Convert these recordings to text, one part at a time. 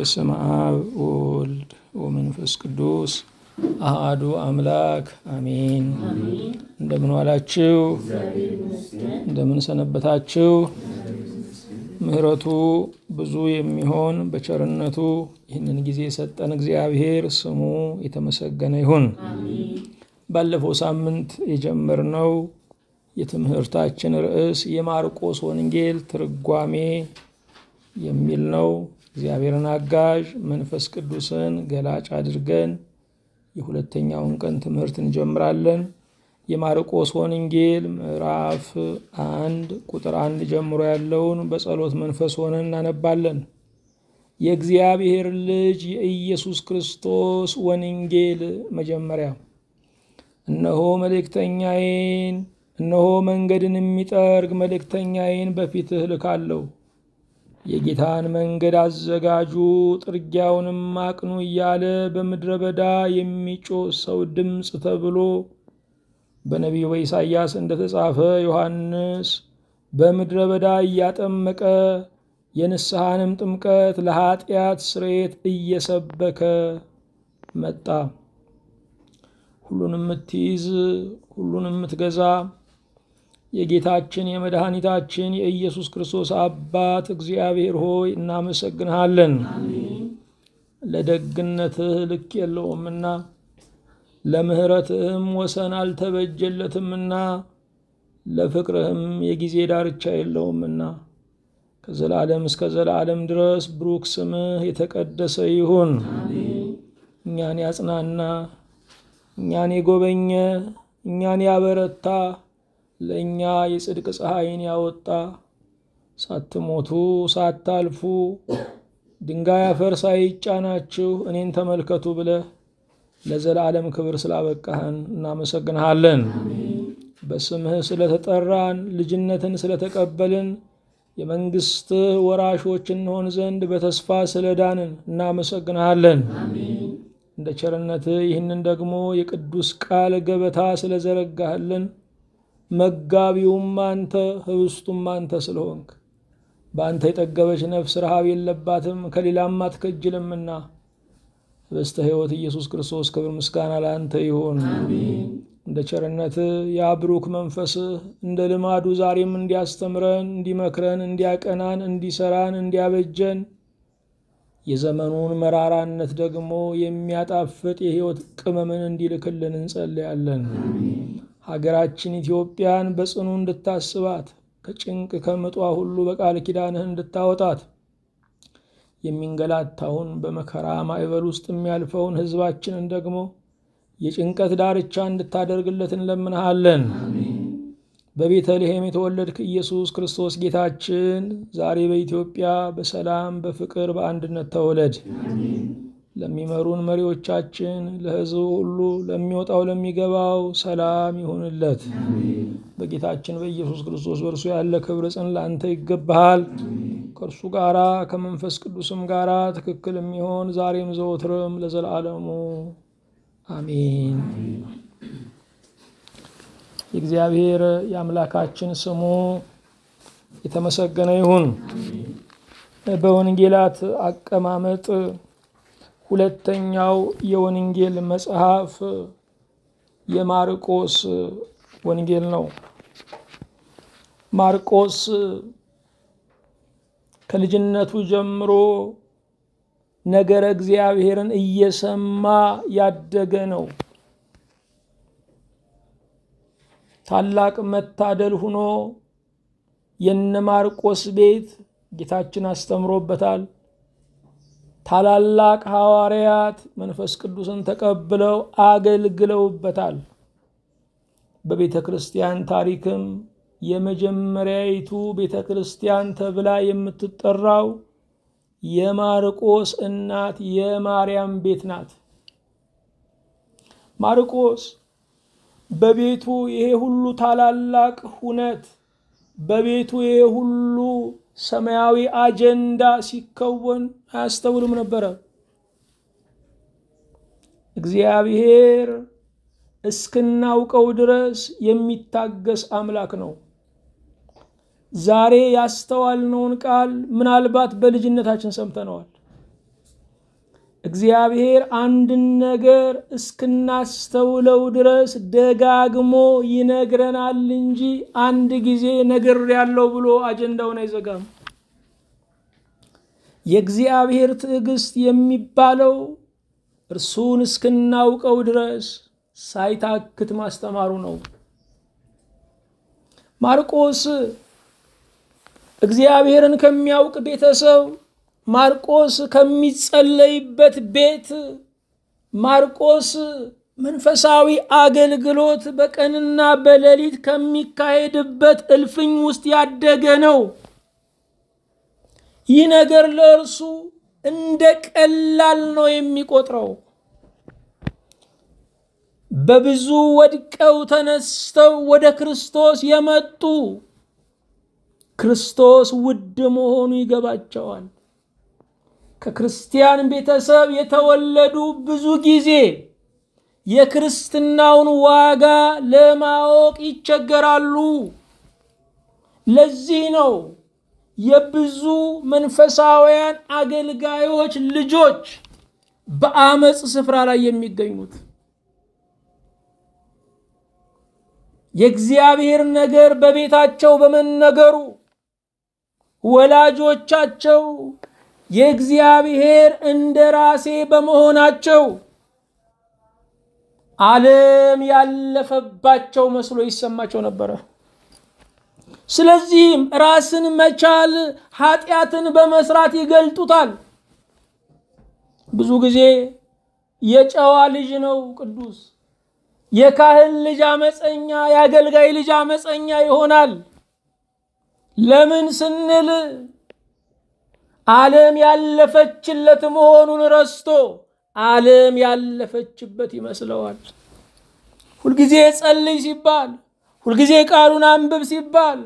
በስመ አብ ወወልድ ወመንፈስ ቅዱስ አሃዱ አምላክ አሜን። እንደምን ዋላችሁ? እንደምን ሰነበታችሁ? ምሕረቱ ብዙ የሚሆን በቸርነቱ ይህንን ጊዜ የሰጠን እግዚአብሔር ስሙ የተመሰገነ ይሁን። ባለፈው ሳምንት የጀመርነው የትምህርታችን ርዕስ የማርቆስ ወንጌል ትርጓሜ የሚል ነው። እግዚአብሔርን አጋዥ መንፈስ ቅዱስን ገላጭ አድርገን የሁለተኛውን ቀን ትምህርት እንጀምራለን። የማርቆስ ወንጌል ምዕራፍ አንድ ቁጥር አንድ ጀምሮ ያለውን በጸሎት መንፈስ ሆነን እናነባለን። የእግዚአብሔር ልጅ የኢየሱስ ክርስቶስ ወንጌል መጀመሪያ። እነሆ መልእክተኛዬን፣ እነሆ መንገድን የሚጠርግ መልእክተኛዬን በፊትህ ልካለሁ የጌታን መንገድ አዘጋጁ፣ ጥርጊያውንም አቅኑ እያለ በምድረ በዳ የሚጮ ሰው ድምፅ ተብሎ በነቢዩ በኢሳይያስ እንደተጻፈ ዮሐንስ በምድረ በዳ እያጠመቀ የንስሐንም ጥምቀት ለኃጢአት ስርየት እየሰበከ መጣ። ሁሉንም የምትይዝ ሁሉንም የምትገዛ የጌታችን የመድኃኒታችን የኢየሱስ ክርስቶስ አባት እግዚአብሔር ሆይ እናመሰግንሃለን። ለደግነትህ ልክ የለውምና ለምሕረትህም ወሰን አልተበጀለትምና ለፍቅርህም የጊዜ ዳርቻ የለውምና ከዘላለም እስከ ዘላለም ድረስ ብሩክ ስምህ የተቀደሰ ይሁን። እኛን ያጽናና፣ እኛን የጎበኘ፣ እኛን ያበረታ ለእኛ የጽድቅ ፀሐይን ያወጣ ሳትሞቱ ሳታልፉ ድንጋይ አፈር ሳይጫናችሁ እኔን ተመልከቱ ብለ ለዘላለም ክብር ስላበቃህን እናመሰግንሃለን። በስምህ ስለተጠራን ልጅነትን ስለተቀበልን የመንግስት ወራሾች እንሆን ዘንድ በተስፋ ስለዳንን እናመሰግንሃለን። እንደ ቸርነትህ ይህንን ደግሞ የቅዱስ ቃል ገበታ ስለዘረጋህልን መጋቢውም አንተ ህብስቱም አንተ ስለሆንክ በአንተ የጠገበች ነፍስ ረሃብ የለባትም ከሌላም አትከጅልምና። በስተ ህይወት ኢየሱስ ክርስቶስ ክብር ምስጋና ለአንተ ይሁን። እንደ ቸርነት የአብሩክ መንፈስህ እንደ ልማዱ ዛሬም እንዲያስተምረን፣ እንዲመክረን፣ እንዲያቀናን፣ እንዲሰራን፣ እንዲያበጀን የዘመኑን መራራነት ደግሞ የሚያጣፍጥ የህይወት ቅመምን እንዲልክልን እንጸልያለን። ሀገራችን ኢትዮጵያን በጽኑ እንድታስባት ከጭንቅ ከምጧ ሁሉ በቃል ኪዳንህ እንድታወጣት የሚንገላታውን በመከራ ማዕበል ውስጥ የሚያልፈውን ህዝባችንን ደግሞ የጭንቀት ዳርቻ እንድታደርግለት እንለምንሃለን። በቤተልሔም የተወለድክ ኢየሱስ ክርስቶስ ጌታችን ዛሬ በኢትዮጵያ በሰላም በፍቅር በአንድነት ተወለድ። ለሚመሩን መሪዎቻችን፣ ለህዝቡ ሁሉ፣ ለሚወጣው ለሚገባው ሰላም ይሁንለት። በጌታችን በኢየሱስ ክርስቶስ በእርሱ ያለ ክብር ጽን ለአንተ ይገባሃል። ከእርሱ ጋራ ከመንፈስ ቅዱስም ጋራ ትክክል የሚሆን ዛሬም ዘወትርም ለዘላለሙ አሜን። የእግዚአብሔር የአምላካችን ስሙ የተመሰገነ ይሁን። በወንጌላት አቀማመጥ ሁለተኛው የወንጌል መጽሐፍ የማርቆስ ወንጌል ነው። ማርቆስ ከልጅነቱ ጀምሮ ነገረ እግዚአብሔርን እየሰማ ያደገ ነው። ታላቅ መታደል ሁኖ የነ ማርቆስ ቤት ጌታችን አስተምሮበታል። ታላላቅ ሐዋርያት መንፈስ ቅዱስን ተቀብለው አገልግለውበታል። በቤተ ክርስቲያን ታሪክም የመጀመሪያይቱ ቤተ ክርስቲያን ተብላ የምትጠራው የማርቆስ እናት የማርያም ቤት ናት። ማርቆስ በቤቱ ይሄ ሁሉ ታላላቅ ሁነት፣ በቤቱ ይሄ ሁሉ ሰማያዊ አጀንዳ ሲከወን አያስተውልም ነበረ። እግዚአብሔር እስክናውቀው ድረስ የሚታገስ አምላክ ነው። ዛሬ ያስተዋልነውን ቃል ምናልባት በልጅነታችን ሰምተነዋል። እግዚአብሔር አንድን ነገር እስክናስተውለው ድረስ ደጋግሞ ይነግረናል እንጂ አንድ ጊዜ ነገር ያለው ብሎ አጀንዳውን አይዘጋም የእግዚአብሔር ትዕግስት የሚባለው እርሱን እስክናውቀው ድረስ ሳይታክት ማስተማሩ ነው ማርቆስ እግዚአብሔርን ከሚያውቅ ቤተሰብ ማርቆስ ከሚጸለይበት ቤት ማርቆስ መንፈሳዊ አገልግሎት በቀንና በሌሊት ከሚካሄድበት እልፍኝ ውስጥ ያደገ ነው። ይህ ነገር ለእርሱ እንደ ቀላል ነው የሚቆጥረው። በብዙ ወድቀው ተነስተው ወደ ክርስቶስ የመጡ ክርስቶስ ውድ መሆኑ ይገባቸዋል። ከክርስቲያን ቤተሰብ የተወለዱ ብዙ ጊዜ የክርስትናውን ዋጋ ለማወቅ ይቸገራሉ። ለዚህ ነው የብዙ መንፈሳውያን አገልጋዮች ልጆች በአመፅ ስፍራ ላይ የሚገኙት። የእግዚአብሔር ነገር በቤታቸው በመነገሩ ወላጆቻቸው የእግዚአብሔር እንደ ራሴ በመሆናቸው ዓለም ያለፈባቸው መስሎ ይሰማቸው ነበረ። ስለዚህም ራስን መቻል ኃጢአትን በመስራት ይገልጡታል። ብዙ ጊዜ የጨዋ ልጅ ነው ቅዱስ፣ የካህን ልጅ አመፀኛ፣ የአገልጋይ ልጅ አመፀኛ ይሆናል። ለምን ስንል ዓለም ያለፈችለት መሆኑን ረስቶ ዓለም ያለፈችበት ይመስለዋል። ሁልጊዜ ጸልይ ሲባል፣ ሁልጊዜ ቃሉን አንብብ ሲባል፣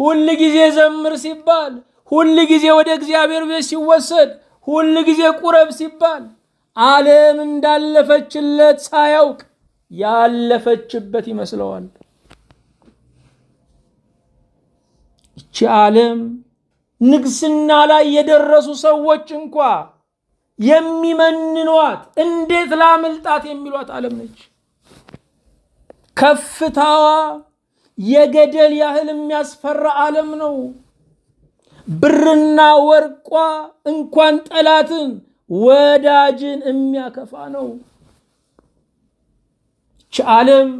ሁል ጊዜ ዘምር ሲባል፣ ሁል ጊዜ ወደ እግዚአብሔር ቤት ሲወሰድ፣ ሁል ጊዜ ቁረብ ሲባል ዓለም እንዳለፈችለት ሳያውቅ ያለፈችበት ይመስለዋል። ይቺ ዓለም ንግስና ላይ የደረሱ ሰዎች እንኳ የሚመንኗት እንዴት ላምልጣት የሚሏት ዓለም ነች። ከፍታዋ የገደል ያህል የሚያስፈራ ዓለም ነው። ብርና ወርቋ እንኳን ጠላትን ወዳጅን የሚያከፋ ነው። ይች ዓለም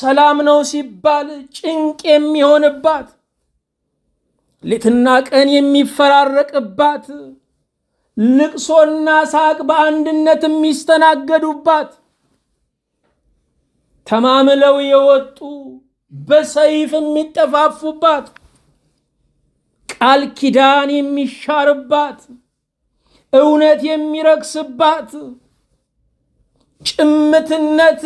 ሰላም ነው ሲባል ጭንቅ የሚሆንባት ሌትና ቀን የሚፈራረቅባት ልቅሶና ሳቅ በአንድነት የሚስተናገዱባት ተማምለው የወጡ በሰይፍ የሚጠፋፉባት ቃል ኪዳን የሚሻርባት እውነት የሚረክስባት ጭምትነት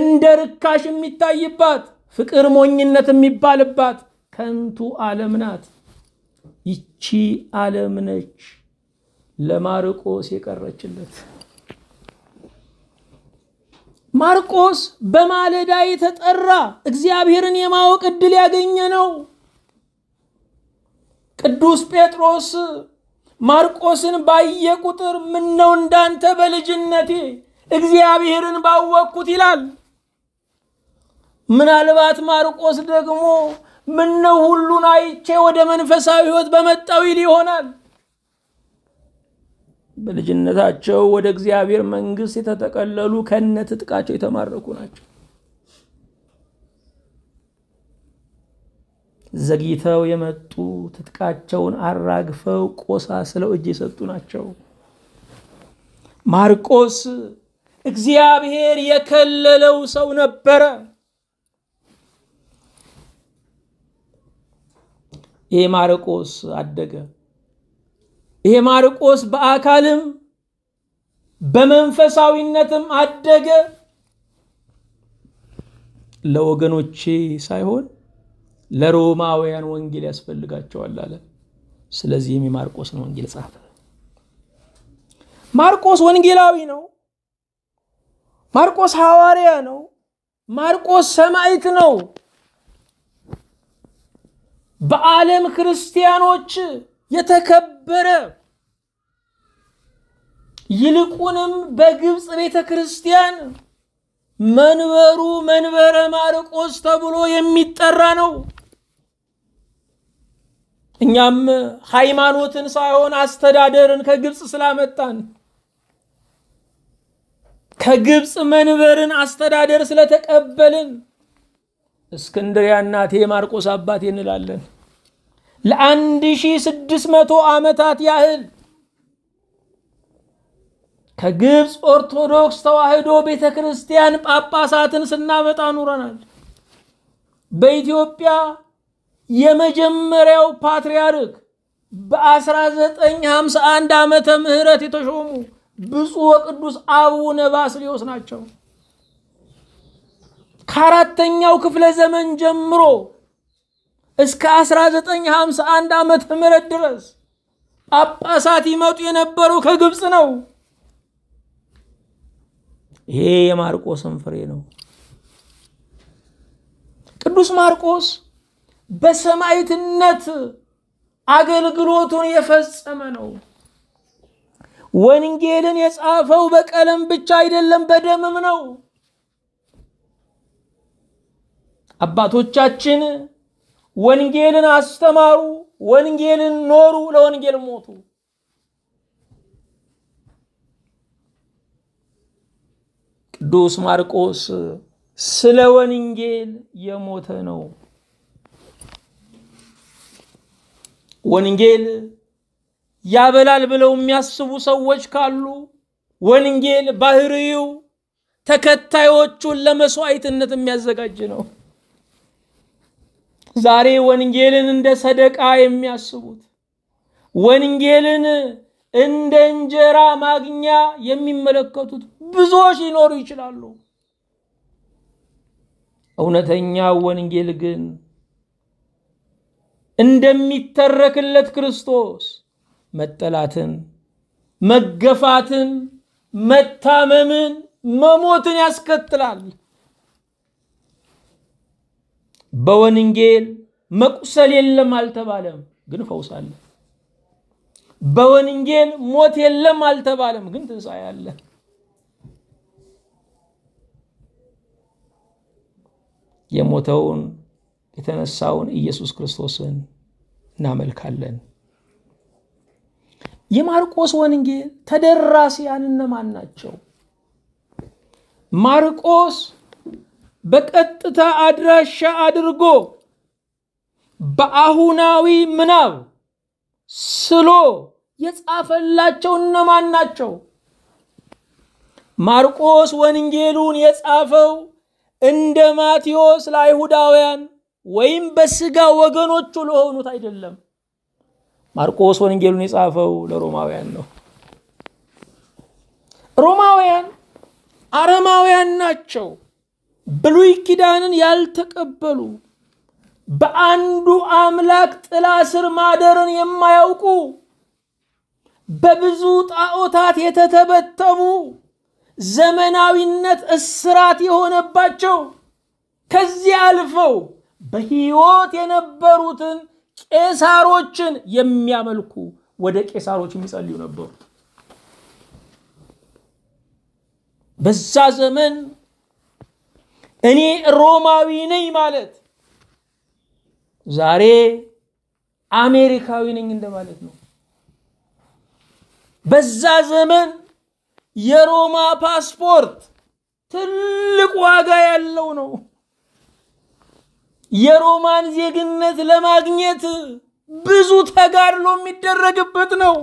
እንደ ርካሽ የሚታይባት ፍቅር ሞኝነት የሚባልባት ከንቱ ዓለም ናት፣ ይቺ ዓለም ነች ለማርቆስ የቀረችለት። ማርቆስ በማለዳ የተጠራ እግዚአብሔርን የማወቅ ዕድል ያገኘ ነው። ቅዱስ ጴጥሮስ ማርቆስን ባየ ቁጥር ነው እንዳንተ በልጅነቴ እግዚአብሔርን ባወቅኩት ይላል። ምናልባት ማርቆስ ደግሞ ምነው ሁሉን አይቼ ወደ መንፈሳዊ ሕይወት በመጣው ይል ይሆናል። በልጅነታቸው ወደ እግዚአብሔር መንግሥት የተጠቀለሉ ከነ ትጥቃቸው የተማረኩ ናቸው። ዘግይተው የመጡ ትጥቃቸውን አራግፈው ቆሳስለው እጅ የሰጡ ናቸው። ማርቆስ እግዚአብሔር የከለለው ሰው ነበረ። ይሄ ማርቆስ አደገ። ይሄ ማርቆስ በአካልም በመንፈሳዊነትም አደገ። ለወገኖቼ ሳይሆን ለሮማውያን ወንጌል ያስፈልጋቸዋል አለ። ስለዚህም የማርቆስን ወንጌል ጻፈ። ማርቆስ ወንጌላዊ ነው። ማርቆስ ሐዋርያ ነው። ማርቆስ ሰማዕት ነው። በዓለም ክርስቲያኖች የተከበረ ይልቁንም በግብፅ ቤተ ክርስቲያን መንበሩ መንበረ ማርቆስ ተብሎ የሚጠራ ነው። እኛም ሃይማኖትን ሳይሆን አስተዳደርን ከግብፅ ስላመጣን ከግብፅ መንበርን አስተዳደር ስለተቀበልን እስክንድሪያ እናቴ ማርቆስ አባቴ እንላለን። ለአንድ ሺህ ስድስት መቶ ዓመታት ያህል ከግብፅ ኦርቶዶክስ ተዋህዶ ቤተ ክርስቲያን ጳጳሳትን ስናመጣ ኑረናል። በኢትዮጵያ የመጀመሪያው ፓትርያርክ በ1951 ዓመተ ምህረት የተሾሙ ብፁዕ ወቅዱስ አቡነ ባስልዮስ ናቸው። ከአራተኛው ክፍለ ዘመን ጀምሮ እስከ 1951 ዓመተ ምህረት ድረስ ጳጳሳት ይመጡ የነበሩ ከግብፅ ነው። ይሄ የማርቆስን ፍሬ ነው። ቅዱስ ማርቆስ በሰማይትነት አገልግሎቱን የፈጸመ ነው። ወንጌልን የጻፈው በቀለም ብቻ አይደለም፣ በደምም ነው። አባቶቻችን ወንጌልን አስተማሩ፣ ወንጌልን ኖሩ፣ ለወንጌል ሞቱ። ቅዱስ ማርቆስ ስለ ወንጌል የሞተ ነው። ወንጌል ያበላል ብለው የሚያስቡ ሰዎች ካሉ ወንጌል ባህርዩ ተከታዮቹን ለመስዋዕትነት የሚያዘጋጅ ነው። ዛሬ ወንጌልን እንደ ሰደቃ የሚያስቡት ወንጌልን እንደ እንጀራ ማግኛ የሚመለከቱት ብዙዎች ሊኖሩ ይችላሉ። እውነተኛው ወንጌል ግን እንደሚተረክለት ክርስቶስ መጠላትን፣ መገፋትን፣ መታመምን፣ መሞትን ያስከትላል። በወንጌል መቁሰል የለም አልተባለም፣ ግን ፈውስ አለ። በወንጌል ሞት የለም አልተባለም፣ ግን ትንሣኤ አለ። የሞተውን የተነሳውን ኢየሱስ ክርስቶስን እናመልካለን። የማርቆስ ወንጌል ተደራሲያን እነማን ናቸው? ማርቆስ በቀጥታ አድራሻ አድርጎ በአሁናዊ ምናብ ስሎ የጻፈላቸው እነማን ናቸው? ማርቆስ ወንጌሉን የጻፈው እንደ ማቴዎስ ለአይሁዳውያን ወይም በስጋ ወገኖቹ ለሆኑት አይደለም። ማርቆስ ወንጌሉን የጻፈው ለሮማውያን ነው። ሮማውያን አረማውያን ናቸው። ብሉይ ኪዳንን ያልተቀበሉ በአንዱ አምላክ ጥላ ስር ማደርን የማያውቁ በብዙ ጣዖታት የተተበተቡ ዘመናዊነት እስራት የሆነባቸው ከዚህ አልፈው በሕይወት የነበሩትን ቄሳሮችን የሚያመልኩ ወደ ቄሳሮች የሚጸልዩ ነበሩ። በዛ ዘመን እኔ ሮማዊ ነኝ ማለት ዛሬ አሜሪካዊ ነኝ እንደማለት ነው። በዛ ዘመን የሮማ ፓስፖርት ትልቅ ዋጋ ያለው ነው። የሮማን ዜግነት ለማግኘት ብዙ ተጋድሎ የሚደረግበት ነው።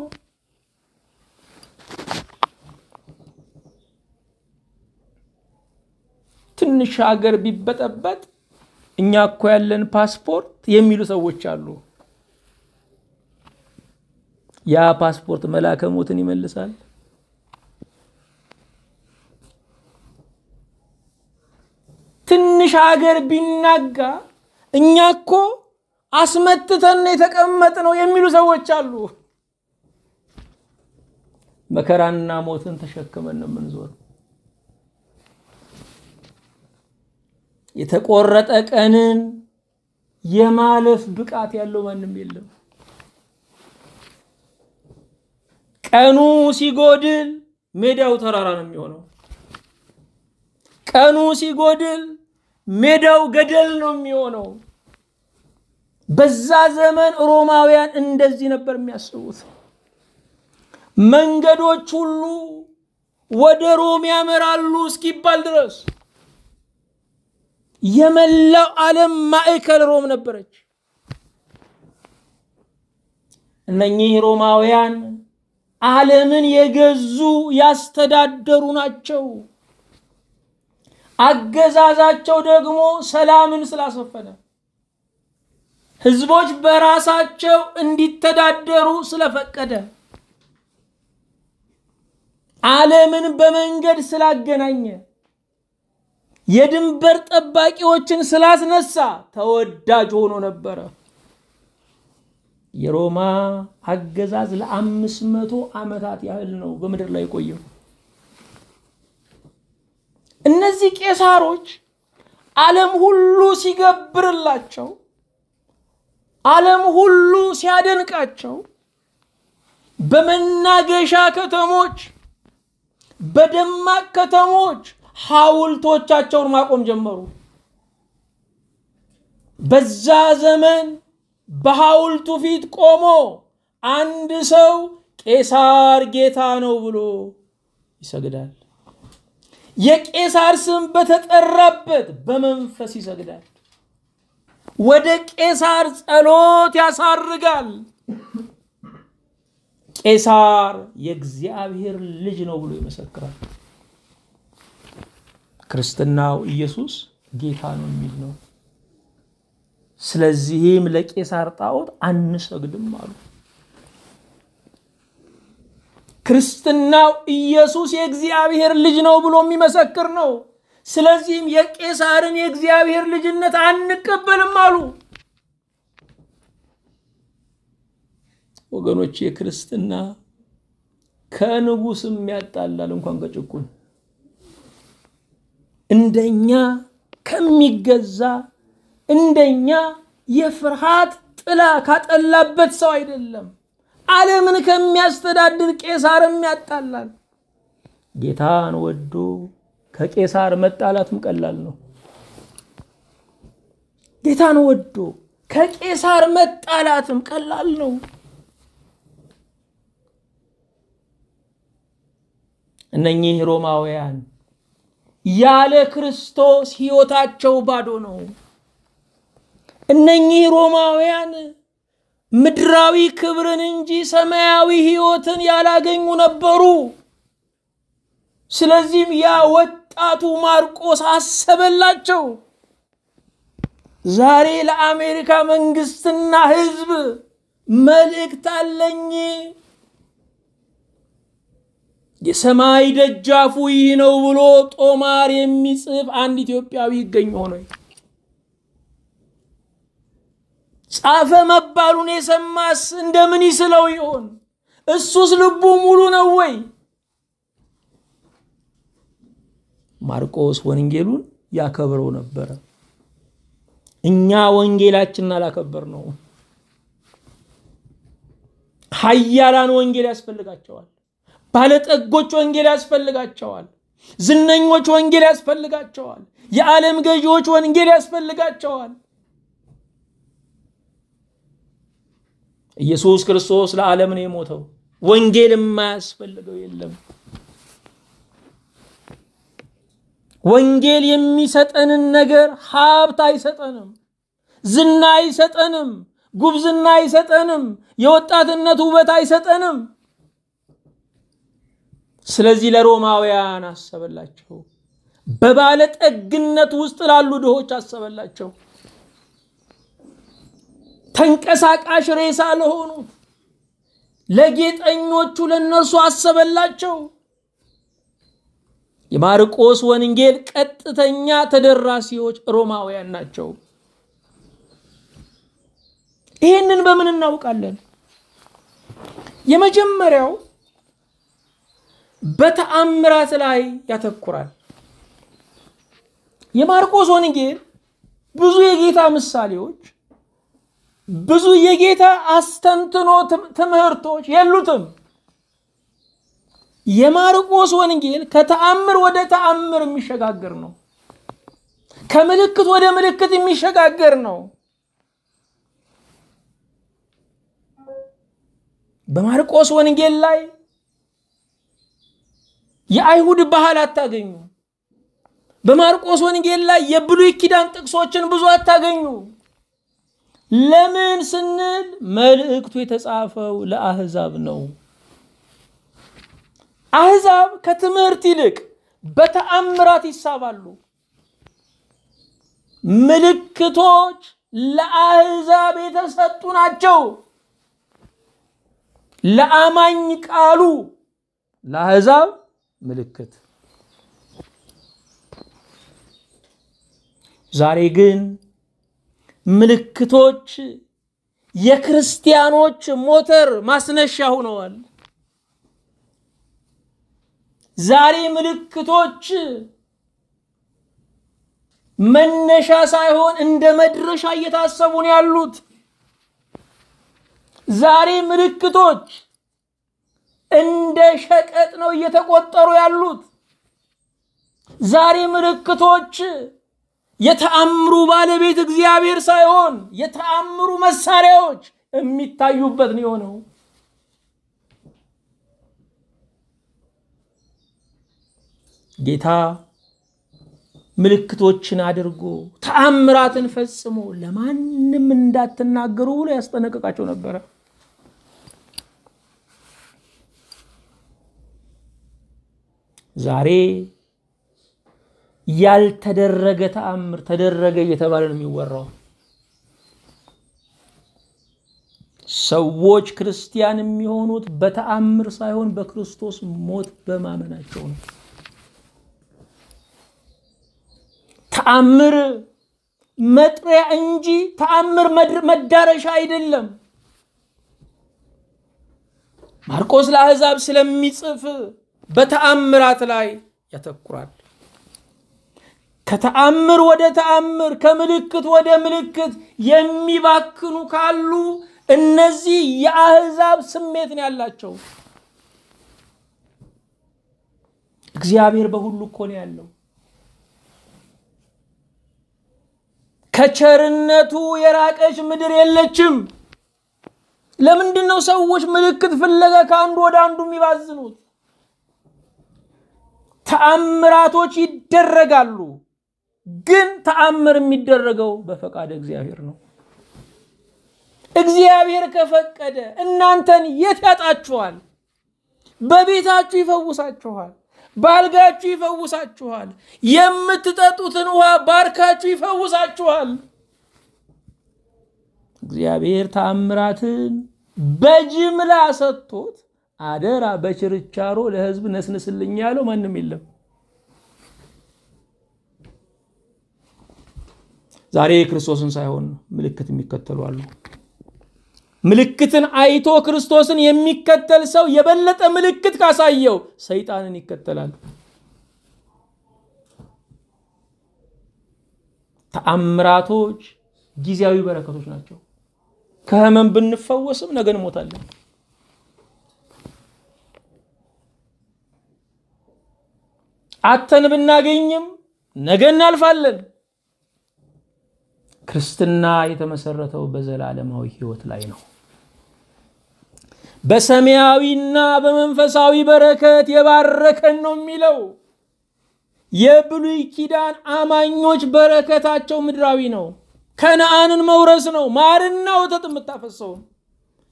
ትንሽ ሀገር ቢበጠበጥ እኛ እኮ ያለን ፓስፖርት የሚሉ ሰዎች አሉ። ያ ፓስፖርት መላከ ሞትን ይመልሳል። ትንሽ ሀገር ቢናጋ እኛ እኮ አስመትተን የተቀመጥ ነው የሚሉ ሰዎች አሉ። መከራና ሞትን ተሸክመን ነው የምንዞረው። የተቆረጠ ቀንን የማለፍ ብቃት ያለው ማንም የለም። ቀኑ ሲጎድል ሜዳው ተራራ ነው የሚሆነው። ቀኑ ሲጎድል ሜዳው ገደል ነው የሚሆነው። በዛ ዘመን ሮማውያን እንደዚህ ነበር የሚያስቡት። መንገዶች ሁሉ ወደ ሮም ያመራሉ እስኪባል ድረስ የመላው ዓለም ማዕከል ሮም ነበረች። እነኚህ ሮማውያን ዓለምን የገዙ ያስተዳደሩ ናቸው። አገዛዛቸው ደግሞ ሰላምን ስላሰፈነ ህዝቦች በራሳቸው እንዲተዳደሩ ስለፈቀደ ዓለምን በመንገድ ስላገናኘ የድንበር ጠባቂዎችን ስላስነሳ ተወዳጅ ሆኖ ነበረ። የሮማ አገዛዝ ለአምስት መቶ ዓመታት ያህል ነው በምድር ላይ የቆየው። እነዚህ ቄሳሮች ዓለም ሁሉ ሲገብርላቸው፣ ዓለም ሁሉ ሲያደንቃቸው፣ በመናገሻ ከተሞች፣ በደማቅ ከተሞች ሐውልቶቻቸውን ማቆም ጀመሩ። በዛ ዘመን በሐውልቱ ፊት ቆሞ አንድ ሰው ቄሳር ጌታ ነው ብሎ ይሰግዳል። የቄሳር ስም በተጠራበት በመንፈስ ይሰግዳል። ወደ ቄሳር ጸሎት ያሳርጋል። ቄሳር የእግዚአብሔር ልጅ ነው ብሎ ይመሰክራል። ክርስትናው ኢየሱስ ጌታ ነው የሚል ነው። ስለዚህም ለቄሳር ጣዖት አንሰግድም አሉ። ክርስትናው ኢየሱስ የእግዚአብሔር ልጅ ነው ብሎ የሚመሰክር ነው። ስለዚህም የቄሳርን የእግዚአብሔር ልጅነት አንቀበልም አሉ። ወገኖች የክርስትና ከንጉስም ያጣላል እንኳን ከጭቁን እንደኛ ከሚገዛ እንደኛ የፍርሃት ጥላ ካጠላበት ሰው አይደለም። ዓለምን ከሚያስተዳድር ቄሳርም ያጣላል። ጌታን ወዶ ከቄሳር መጣላትም ቀላል ነው። ጌታን ወዶ ከቄሳር መጣላትም ቀላል ነው። እነኚህ ሮማውያን ያለ ክርስቶስ ህይወታቸው ባዶ ነው። እነኚህ ሮማውያን ምድራዊ ክብርን እንጂ ሰማያዊ ህይወትን ያላገኙ ነበሩ። ስለዚህም ያ ወጣቱ ማርቆስ አሰበላቸው። ዛሬ ለአሜሪካ መንግስትና ህዝብ መልእክት አለኝ። የሰማይ ደጃፉ ይህ ነው ብሎ ጦማር የሚጽፍ አንድ ኢትዮጵያዊ ይገኝ ሆኖ ጻፈ መባሉን የሰማስ እንደምን ይስለው ይሆን? እሱስ ልቡ ሙሉ ነው ወይ? ማርቆስ ወንጌሉን ያከብረው ነበረ። እኛ ወንጌላችንን አላከበር ነው። ሀያላን ወንጌል ያስፈልጋቸዋል። ባለጠጎች ወንጌል ያስፈልጋቸዋል። ዝነኞች ወንጌል ያስፈልጋቸዋል። የዓለም ገዢዎች ወንጌል ያስፈልጋቸዋል። ኢየሱስ ክርስቶስ ለዓለም ነው የሞተው። ወንጌል የማያስፈልገው የለም። ወንጌል የሚሰጠንን ነገር ሀብት አይሰጠንም፣ ዝና አይሰጠንም፣ ጉብዝና አይሰጠንም፣ የወጣትነት ውበት አይሰጠንም። ስለዚህ ለሮማውያን አሰበላቸው። በባለጠግነት ውስጥ ላሉ ድሆች አሰበላቸው። ተንቀሳቃሽ ሬሳ ለሆኑ ለጌጠኞቹ ለነሱ አሰበላቸው። የማርቆስ ወንጌል ቀጥተኛ ተደራሲዎች ሮማውያን ናቸው። ይህንን በምን እናውቃለን? የመጀመሪያው በተአምራት ላይ ያተኩራል። የማርቆስ ወንጌል ብዙ የጌታ ምሳሌዎች፣ ብዙ የጌታ አስተንትኖ ትምህርቶች የሉትም። የማርቆስ ወንጌል ከተአምር ወደ ተአምር የሚሸጋገር ነው። ከምልክት ወደ ምልክት የሚሸጋገር ነው። በማርቆስ ወንጌል ላይ የአይሁድ ባህል አታገኙ። በማርቆስ ወንጌል ላይ የብሉይ ኪዳን ጥቅሶችን ብዙ አታገኙ። ለምን ስንል መልእክቱ የተጻፈው ለአህዛብ ነው። አህዛብ ከትምህርት ይልቅ በተአምራት ይሳባሉ። ምልክቶች ለአህዛብ የተሰጡ ናቸው። ለአማኝ ቃሉ ለአህዛብ ምልክት። ዛሬ ግን ምልክቶች የክርስቲያኖች ሞተር ማስነሻ ሆነዋል። ዛሬ ምልክቶች መነሻ ሳይሆን እንደ መድረሻ እየታሰቡን ያሉት። ዛሬ ምልክቶች እንደ ሸቀጥ ነው እየተቆጠሩ ያሉት። ዛሬ ምልክቶች የተአምሩ ባለቤት እግዚአብሔር ሳይሆን የተአምሩ መሳሪያዎች የሚታዩበት ነው የሆነው። ጌታ ምልክቶችን አድርጎ ተአምራትን ፈጽሞ ለማንም እንዳትናገሩ ብሎ ያስጠነቀቃቸው ነበረ። ዛሬ ያልተደረገ ተአምር ተደረገ እየተባለ ነው የሚወራው። ሰዎች ክርስቲያን የሚሆኑት በተአምር ሳይሆን በክርስቶስ ሞት በማመናቸው ነው። ተአምር መጥሪያ እንጂ ተአምር መዳረሻ አይደለም። ማርቆስ ለአሕዛብ ስለሚጽፍ በተአምራት ላይ ያተኩራል። ከተአምር ወደ ተአምር ከምልክት ወደ ምልክት የሚባክኑ ካሉ እነዚህ የአህዛብ ስሜት ነው ያላቸው። እግዚአብሔር በሁሉ እኮ ነው ያለው። ከቸርነቱ የራቀች ምድር የለችም። ለምንድን ነው ሰዎች ምልክት ፍለጋ ከአንዱ ወደ አንዱ የሚባዝኑት? ተአምራቶች ይደረጋሉ። ግን ተአምር የሚደረገው በፈቃደ እግዚአብሔር ነው። እግዚአብሔር ከፈቀደ እናንተን የት ያጣችኋል? በቤታችሁ ይፈውሳችኋል። ባልጋችሁ ይፈውሳችኋል። የምትጠጡትን ውሃ ባርካችሁ ይፈውሳችኋል። እግዚአብሔር ተአምራትን በጅምላ ሰጥቶት አደራ በችርቻሮ ለህዝብ ነስንስልኝ ያለው ማንም የለም። ዛሬ ክርስቶስን ሳይሆን ምልክት የሚከተሉ አሉ። ምልክትን አይቶ ክርስቶስን የሚከተል ሰው የበለጠ ምልክት ካሳየው ሰይጣንን ይከተላል። ተአምራቶች ጊዜያዊ በረከቶች ናቸው። ከህመም ብንፈወስም ነገ እንሞታለን። አተን ብናገኝም ነገ እናልፋለን። ክርስትና የተመሰረተው በዘላለማዊ ህይወት ላይ ነው። በሰማያዊና በመንፈሳዊ በረከት የባረከን ነው የሚለው። የብሉይ ኪዳን አማኞች በረከታቸው ምድራዊ ነው። ከነአንን መውረስ ነው። ማርና ወተት የምታፈሰው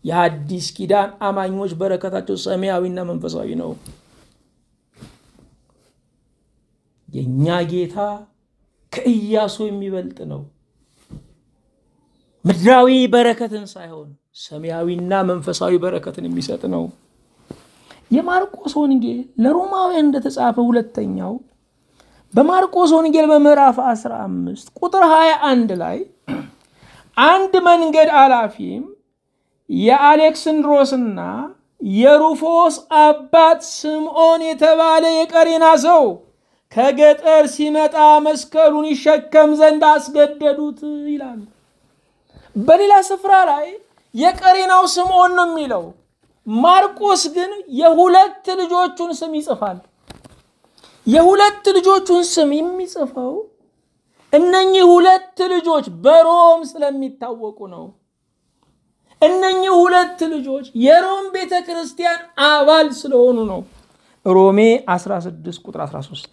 የአዲስ ኪዳን አማኞች በረከታቸው ሰማያዊና መንፈሳዊ ነው። የእኛ ጌታ ከኢያሱ የሚበልጥ ነው። ምድራዊ በረከትን ሳይሆን ሰማያዊና መንፈሳዊ በረከትን የሚሰጥ ነው። የማርቆስ ወንጌል ለሮማውያን እንደተጻፈ ሁለተኛው በማርቆስ ወንጌል በምዕራፍ 15 ቁጥር 21 ላይ አንድ መንገድ አላፊም የአሌክስንድሮስና የሩፎስ አባት ስምዖን የተባለ የቀሬና ሰው ከገጠር ሲመጣ መስቀሉን ይሸከም ዘንድ አስገደዱት ይላሉ። በሌላ ስፍራ ላይ የቀሬናው ስምዖን ነው የሚለው። ማርቆስ ግን የሁለት ልጆቹን ስም ይጽፋል። የሁለት ልጆቹን ስም የሚጽፈው እነኚህ ሁለት ልጆች በሮም ስለሚታወቁ ነው። እነኚህ ሁለት ልጆች የሮም ቤተ ክርስቲያን አባል ስለሆኑ ነው። ሮሜ 16 ቁጥር 13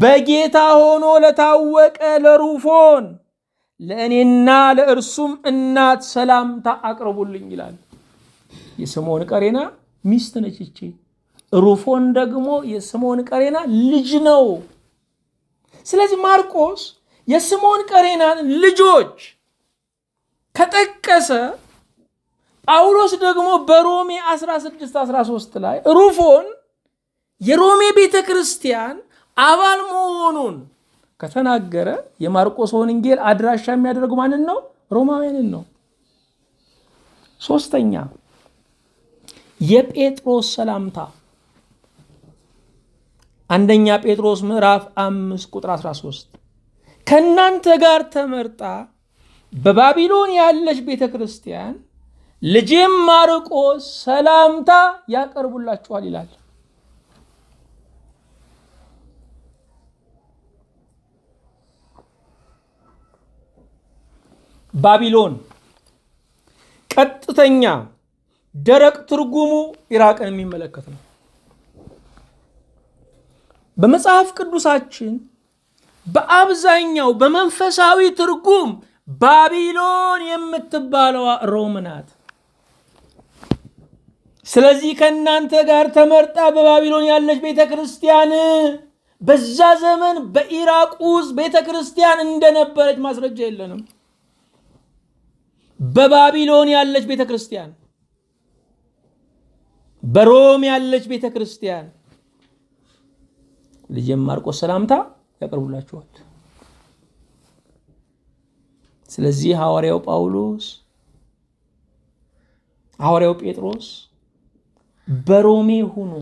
በጌታ ሆኖ ለታወቀ ለሩፎን ለእኔና ለእርሱም እናት ሰላምታ አቅርቡልኝ ይላል። የስምዖን ቀሬና ሚስት ነች ሩፎን ደግሞ የስምዖን ቀሬና ልጅ ነው። ስለዚህ ማርቆስ የስምዖን ቀሬናን ልጆች ከጠቀሰ ጳውሎስ ደግሞ በሮሜ 16 13 ላይ ሩፎን የሮሜ ቤተ ክርስቲያን አባል መሆኑን ከተናገረ የማርቆስ ወንጌል አድራሻ የሚያደርጉ ማንን ነው? ሮማውያንን ነው። ሶስተኛ የጴጥሮስ ሰላምታ አንደኛ ጴጥሮስ ምዕራፍ 5 ቁጥር 13 ከእናንተ ጋር ተመርጣ በባቢሎን ያለች ቤተ ክርስቲያን ልጄም ማርቆስ ሰላምታ ያቀርቡላችኋል ይላል። ባቢሎን ቀጥተኛ ደረቅ ትርጉሙ ኢራቅን የሚመለከት ነው። በመጽሐፍ ቅዱሳችን በአብዛኛው በመንፈሳዊ ትርጉም ባቢሎን የምትባለዋ ሮም ናት። ስለዚህ ከእናንተ ጋር ተመርጣ በባቢሎን ያለች ቤተ ክርስቲያን በዛ ዘመን በኢራቅ ውስጥ ቤተ ክርስቲያን እንደነበረች ማስረጃ የለንም። በባቢሎን ያለች ቤተ ክርስቲያን፣ በሮም ያለች ቤተ ክርስቲያን ልጄም ማርቆስ ሰላምታ ያቀርቡላችኋል። ስለዚህ ሐዋርያው ጳውሎስ ሐዋርያው ጴጥሮስ በሮሜ ሆኖ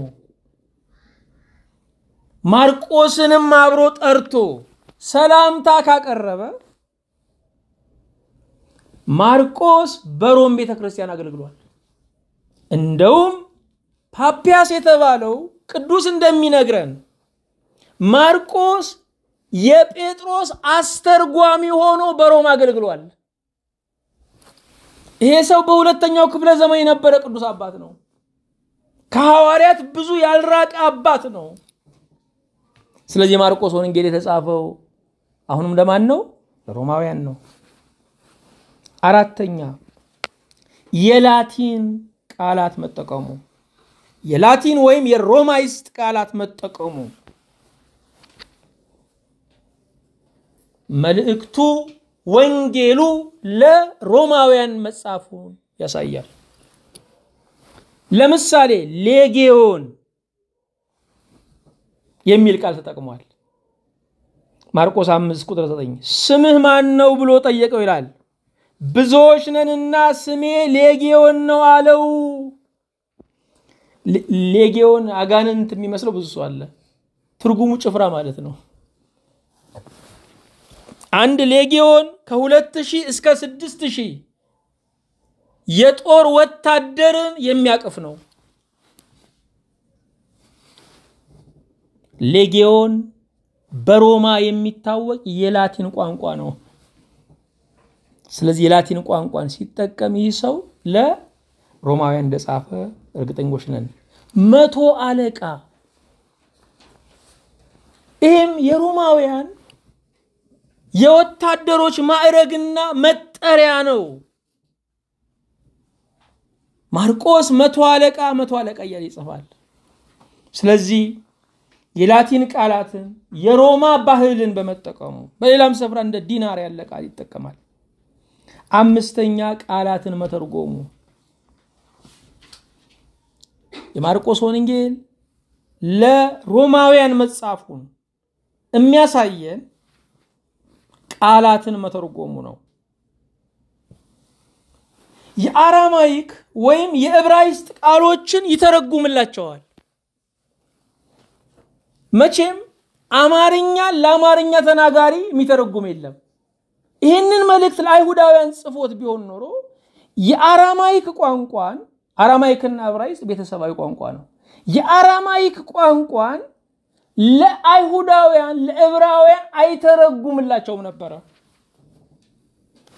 ማርቆስንም አብሮ ጠርቶ ሰላምታ ካቀረበ ማርቆስ በሮም ቤተ ክርስቲያን አገልግሏል። እንደውም ፓፒያስ የተባለው ቅዱስ እንደሚነግረን ማርቆስ የጴጥሮስ አስተርጓሚ ሆኖ በሮም አገልግሏል። ይሄ ሰው በሁለተኛው ክፍለ ዘመን የነበረ ቅዱስ አባት ነው። ከሐዋርያት ብዙ ያልራቀ አባት ነው። ስለዚህ ማርቆስ ወንጌል የተጻፈው አሁንም ለማን ነው? ለሮማውያን ነው። አራተኛ የላቲን ቃላት መጠቀሙ የላቲን ወይም የሮማይስት ቃላት መጠቀሙ መልእክቱ ወንጌሉ ለሮማውያን መጻፉን ያሳያል። ለምሳሌ ሌጌዮን የሚል ቃል ተጠቅሟል። ማርቆስ 5 ቁጥር 9 ስምህ ማን ነው ብሎ ጠየቀው ይላል። ብዙዎች ነንና ስሜ ሌጌዮን ነው አለው። ሌጌዮን አጋንንት የሚመስለው ብዙ ሰው አለ። ትርጉሙ ጭፍራ ማለት ነው። አንድ ሌጌዮን ከሁለት ሺህ እስከ ስድስት ሺህ የጦር ወታደርን የሚያቅፍ ነው። ሌጌዮን በሮማ የሚታወቅ የላቲን ቋንቋ ነው። ስለዚህ የላቲን ቋንቋን ሲጠቀም ይህ ሰው ለሮማውያን እንደጻፈ እርግጠኞች ነን። መቶ አለቃ ይህም የሮማውያን የወታደሮች ማዕረግና መጠሪያ ነው። ማርቆስ መቶ አለቃ መቶ አለቃ እያለ ይጽፋል። ስለዚህ የላቲን ቃላትን የሮማ ባህልን በመጠቀሙ በሌላም ስፍራ እንደ ዲናር ያለ ቃል ይጠቀማል። አምስተኛ ቃላትን መተርጎሙ የማርቆስ ወንጌል ለሮማውያን መጻፉን የሚያሳየን ቃላትን መተርጎሙ ነው። የአራማይክ ወይም የዕብራይስጥ ቃሎችን ይተረጉምላቸዋል። መቼም አማርኛ ለአማርኛ ተናጋሪ የሚተረጉም የለም። ይህንን መልእክት ለአይሁዳውያን ጽፎት ቢሆን ኖሮ የአራማይክ ቋንቋን አራማይክና ዕብራይስጥ ቤተሰባዊ ቋንቋ ነው። የአራማይክ ቋንቋን ለአይሁዳውያን ለዕብራውያን አይተረጉምላቸውም ነበረ።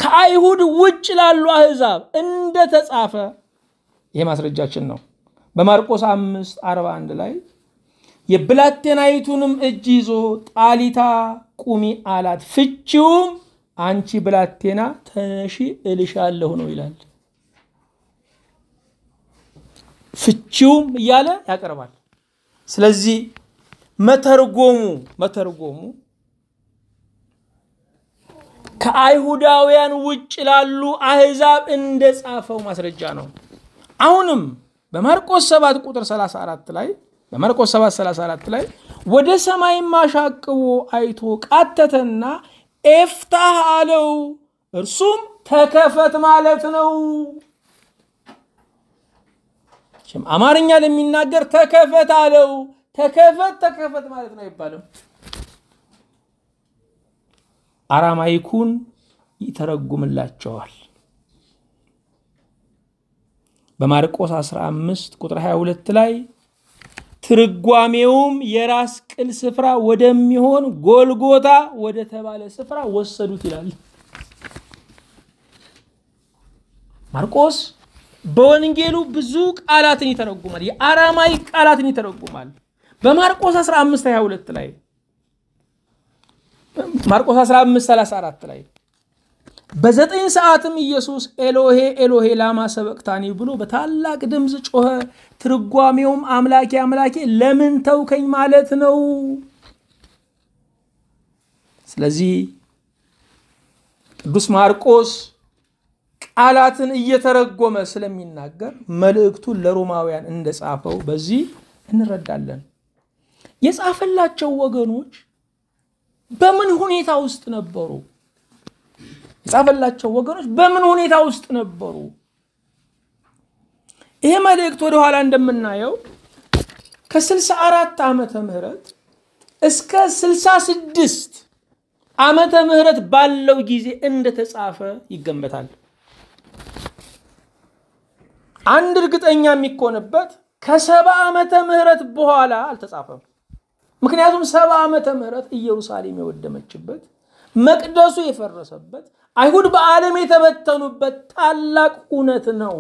ከአይሁድ ውጭ ላሉ አህዛብ እንደተጻፈ ይሄ ማስረጃችን ነው። በማርቆስ አምስት 41 ላይ የብላቴናይቱንም እጅ ይዞ ጣሊታ ቁሚ አላት፣ ፍቺውም አንቺ ብላቴና ተነሺ እልሻለሁ ነው ይላል። ፍቺውም እያለ ያቀርባል። ስለዚህ መተርጎሙ መተርጎሙ ከአይሁዳውያን ውጭ ላሉ አህዛብ እንደ ጻፈው ማስረጃ ነው። አሁንም በማርቆስ 7 ቁጥር 34 ላይ በማርቆስ 7 34 ላይ ወደ ሰማይም አሻቅቦ አይቶ ቃተተና ኤፍታህ አለው። እርሱም ተከፈት ማለት ነው። አማርኛ ለሚናገር ተከፈት አለው። ተከፈት ተከፈት ማለት ነው አይባልም። አራማይኩን ይተረጉምላቸዋል። በማርቆስ 15 ቁጥር 22 ላይ ትርጓሜውም የራስ ቅል ስፍራ ወደሚሆን ጎልጎታ ወደ ተባለ ስፍራ ወሰዱት ይላል። ማርቆስ በወንጌሉ ብዙ ቃላትን ይተረጉማል። የአራማይ ቃላትን ይተረጉማል። በማርቆስ 15 22 ላይ ማርቆስ 15 34 ላይ በዘጠኝ ሰዓትም ኢየሱስ ኤሎሄ ኤሎሄ ላማ ሰበቅታኒ ብሎ በታላቅ ድምፅ ጮኸ። ትርጓሜውም አምላኬ አምላኬ ለምን ተውከኝ ማለት ነው። ስለዚህ ቅዱስ ማርቆስ ቃላትን እየተረጎመ ስለሚናገር መልእክቱን ለሮማውያን እንደጻፈው በዚህ እንረዳለን። የጻፈላቸው ወገኖች በምን ሁኔታ ውስጥ ነበሩ? የጻፈላቸው ወገኖች በምን ሁኔታ ውስጥ ነበሩ? ይሄ መልእክት ወደ ኋላ እንደምናየው ከ64 ዓመተ ምህረት እስከ 66 ዓመተ ምህረት ባለው ጊዜ እንደተጻፈ ይገመታል። አንድ እርግጠኛ የሚኮንበት ከሰባ ዓመተ ምህረት በኋላ አልተጻፈም። ምክንያቱም ሰባ ዓመተ ምህረት ኢየሩሳሌም የወደመችበት መቅደሱ የፈረሰበት አይሁድ በዓለም የተበተኑበት ታላቅ እውነት ነው።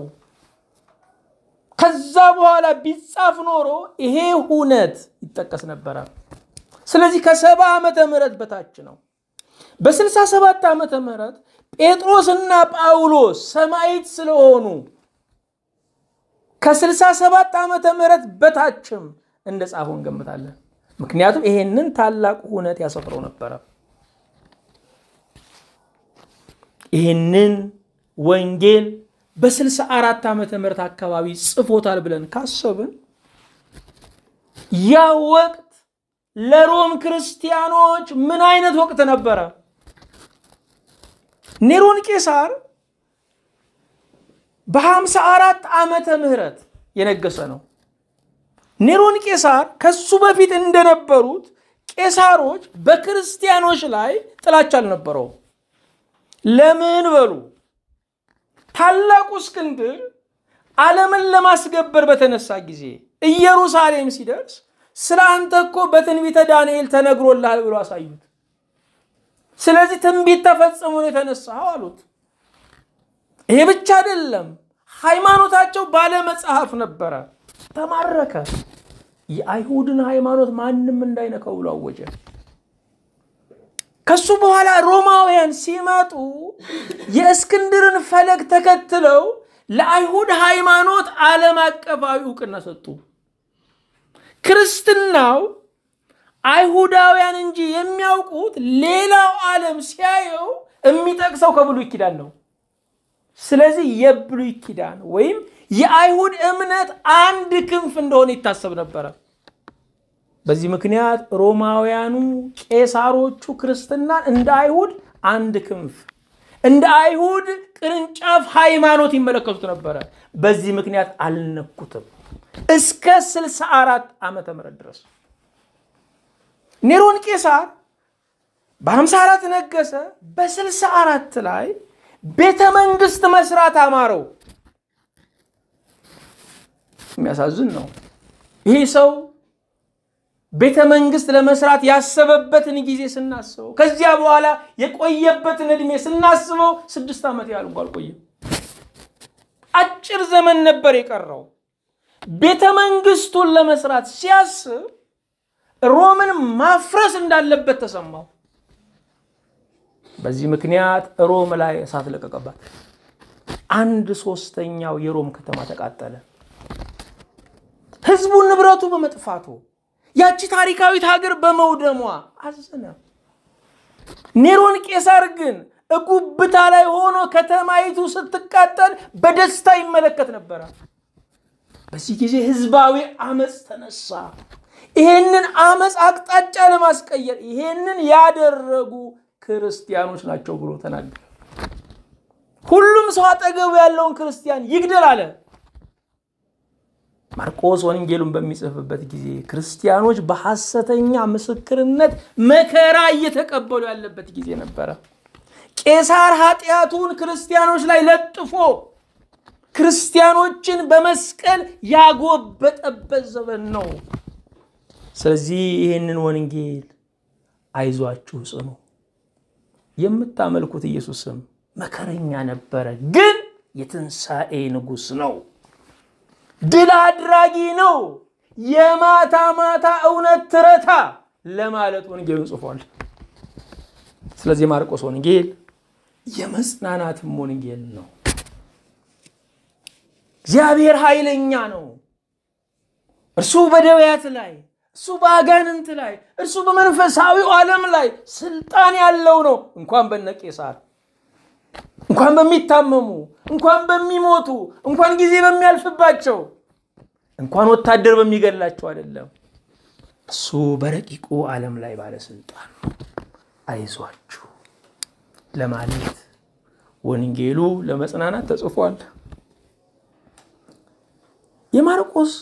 ከዛ በኋላ ቢጻፍ ኖሮ ይሄ ሁነት ይጠቀስ ነበረ። ስለዚህ ከሰባ ዓመተ ምህረት በታች ነው። በ በ67 ዓመተ ምህረት ጴጥሮስና ጳውሎስ ሰማይት ስለሆኑ ከ67 ዓመተ ምህረት በታችም እንደ ጻፉ እንገምታለን። ምክንያቱም ይሄንን ታላቅ ሁነት ያሰፍረው ነበረ። ይህንን ወንጌል በ64 ዓመተ ምህረት አካባቢ ጽፎታል ብለን ካሰብን ያ ወቅት ለሮም ክርስቲያኖች ምን አይነት ወቅት ነበረ? ኔሮን ቄሳር በ54 ዓመተ ምህረት የነገሰ ነው። ኔሮን ቄሳር ከሱ በፊት እንደነበሩት ቄሳሮች በክርስቲያኖች ላይ ጥላቻ አልነበረውም። ለምን በሉ ታላቁ እስክንድር ዓለምን ለማስገበር በተነሳ ጊዜ ኢየሩሳሌም ሲደርስ ስለ አንተ እኮ በትንቢተ ዳንኤል ተነግሮልሃል ብሎ አሳዩት። ስለዚህ ትንቢት ተፈጽሞ ነው የተነሳው አሉት። ይሄ ብቻ አይደለም፣ ሃይማኖታቸው ባለ መጽሐፍ ነበረ። ተማረከ። የአይሁድን ሃይማኖት ማንም እንዳይነከው ብሎ አወጀ። ከሱ በኋላ ሮማውያን ሲመጡ የእስክንድርን ፈለግ ተከትለው ለአይሁድ ሃይማኖት ዓለም አቀፋዊ እውቅና ሰጡ። ክርስትናው አይሁዳውያን እንጂ የሚያውቁት ሌላው ዓለም ሲያየው የሚጠቅሰው ከብሉይ ኪዳን ነው። ስለዚህ የብሉይ ኪዳን ወይም የአይሁድ እምነት አንድ ክንፍ እንደሆነ ይታሰብ ነበረ። በዚህ ምክንያት ሮማውያኑ ቄሳሮቹ ክርስትናን እንደ አይሁድ አንድ ክንፍ እንደ አይሁድ ቅርንጫፍ ሃይማኖት ይመለከቱት ነበረ። በዚህ ምክንያት አልነኩትም እስከ 64 ዓመተ ምህረት ድረስ ኔሮን ቄሳር በ54 ነገሰ። በ64 ላይ ቤተ መንግስት መስራት አማረው። የሚያሳዝን ነው ይህ ሰው ቤተ መንግስት ለመስራት ያሰበበትን ጊዜ ስናስበው ከዚያ በኋላ የቆየበትን እድሜ ስናስበው ስድስት ዓመት ያህል እንኳ አልቆየም። አጭር ዘመን ነበር የቀረው። ቤተ መንግስቱን ለመስራት ሲያስብ ሮምን ማፍረስ እንዳለበት ተሰማው። በዚህ ምክንያት ሮም ላይ እሳት ለቀቀባት። አንድ ሶስተኛው የሮም ከተማ ተቃጠለ። ህዝቡ ንብረቱ በመጥፋቱ ያቺ ታሪካዊት ሀገር በመውደሟ አዘነ። ኔሮን ቄሳር ግን እጉብታ ላይ ሆኖ ከተማይቱ ስትቃጠል በደስታ ይመለከት ነበረ። በዚህ ጊዜ ህዝባዊ አመፅ ተነሳ። ይሄንን አመፅ አቅጣጫ ለማስቀየር ይሄንን ያደረጉ ክርስቲያኖች ናቸው ብሎ ተናገረ። ሁሉም ሰው አጠገቡ ያለውን ክርስቲያን ይግደል አለ። ማርቆስ ወንጌሉን በሚጽፍበት ጊዜ ክርስቲያኖች በሐሰተኛ ምስክርነት መከራ እየተቀበሉ ያለበት ጊዜ ነበረ። ቄሳር ኃጢአቱን ክርስቲያኖች ላይ ለጥፎ ክርስቲያኖችን በመስቀል ያጎበጠበት ዘመን ነው። ስለዚህ ይህንን ወንጌል አይዟችሁ ጽኑ። የምታመልኩት ኢየሱስም መከረኛ ነበረ፣ ግን የትንሣኤ ንጉሥ ነው። ድል አድራጊ ነው፣ የማታ ማታ እውነት ትረታ ለማለት ወንጌሉን ጽፏል። ስለዚህ ማርቆስ ወንጌል የመጽናናትም ወንጌል ነው። እግዚአብሔር ኃይለኛ ነው። እርሱ በደውያት ላይ እሱ በአጋንንት ላይ እርሱ በመንፈሳዊው ዓለም ላይ ስልጣን ያለው ነው። እንኳን በነ ቄሳር እንኳን በሚታመሙ እንኳን በሚሞቱ እንኳን ጊዜ በሚያልፍባቸው እንኳን ወታደር በሚገድላቸው አይደለም። እሱ በረቂቁ ዓለም ላይ ባለስልጣን አይዟችሁ ለማለት ወንጌሉ ለመጽናናት ተጽፏል። የማርቆስ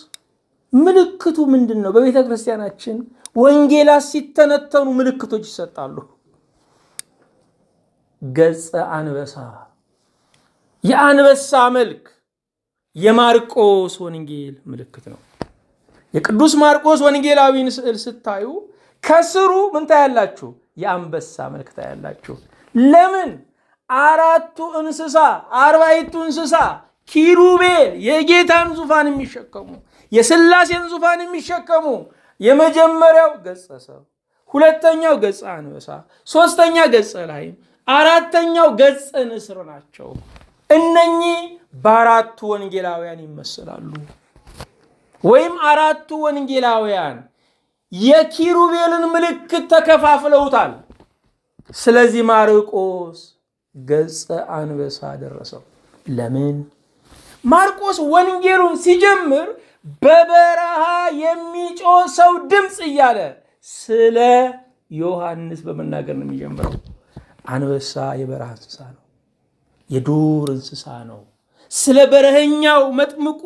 ምልክቱ ምንድን ነው? በቤተ ክርስቲያናችን ወንጌላ ሲተነተኑ ምልክቶች ይሰጣሉ። ገጸ አንበሳ የአንበሳ መልክ የማርቆስ ወንጌል ምልክት ነው። የቅዱስ ማርቆስ ወንጌላዊን ስዕል ስታዩ ከስሩ ምን ታያላችሁ? የአንበሳ መልክ ታያላችሁ። ለምን? አራቱ እንስሳ አርባይቱ እንስሳ ኪሩቤል የጌታን ዙፋን የሚሸከሙ የስላሴን ዙፋን የሚሸከሙ የመጀመሪያው ገጸ ሰው፣ ሁለተኛው ገጸ አንበሳ፣ ሶስተኛ ገጸ ላይም አራተኛው ገጸ ንስር ናቸው። እነኚህ በአራቱ ወንጌላውያን ይመስላሉ። ወይም አራቱ ወንጌላውያን የኪሩቤልን ምልክት ተከፋፍለውታል። ስለዚህ ማርቆስ ገጸ አንበሳ ደረሰው። ለምን? ማርቆስ ወንጌሉን ሲጀምር በበረሃ የሚጮ ሰው ድምፅ እያለ ስለ ዮሐንስ በመናገር ነው የሚጀምረው። አንበሳ የበረሃ እንስሳ ነው፣ የዱር እንስሳ ነው። ስለ በረሀኛው መጥምቁ